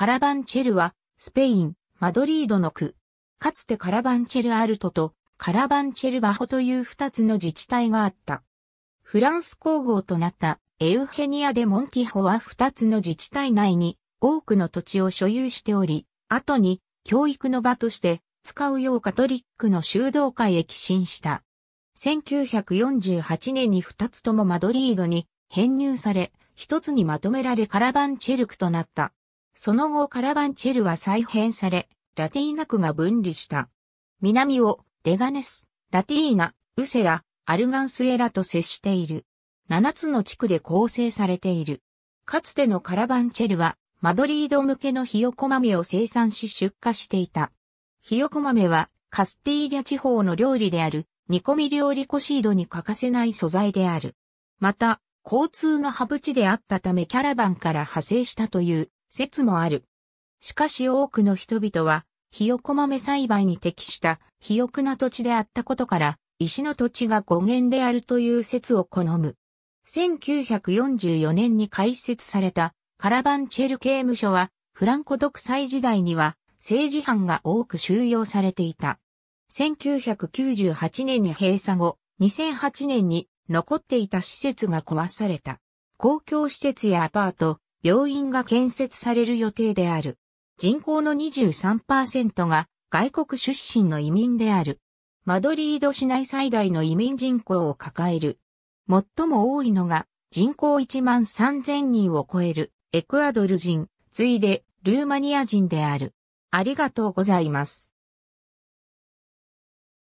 カラバンチェルは、スペイン、マドリードの区。かつてカラバンチェルアルトとカラバンチェルバホという二つの自治体があった。フランス皇后となったエウヘニア・デ・モンティホは二つの自治体内に多くの土地を所有しており、後に教育の場として使うようカトリックの修道会へ寄進した。1948年に二つともマドリードに編入され、一つにまとめられカラバンチェルクとなった。その後カラバンチェルは再編され、ラティーナ区が分離した。南をレガネス、ラティーナ、ウセラ、アルガンスエラと接している。7つの地区で構成されている。かつてのカラバンチェルは、マドリード向けのヒヨコ豆を生産し出荷していた。ヒヨコ豆は、カスティーリャ地方の料理である、煮込み料理コシードに欠かせない素材である。また、交通のハブ地であったためキャラバンから派生したという説もある。しかし多くの人々は、ひよこ豆栽培に適した肥沃な土地であったことから、石の土地が語源であるという説を好む。1944年に開設されたカラバンチェル刑務所は、フランコ独裁時代には政治犯が多く収容されていた。1998年に閉鎖後、2008年に残っていた施設が壊された。公共施設やアパート、病院が建設される予定である。人口の23%が外国出身の移民である。マドリード市内最大の移民人口を抱える。最も多いのが人口1万3000人を超えるエクアドル人、ついでルーマニア人である。ありがとうございます。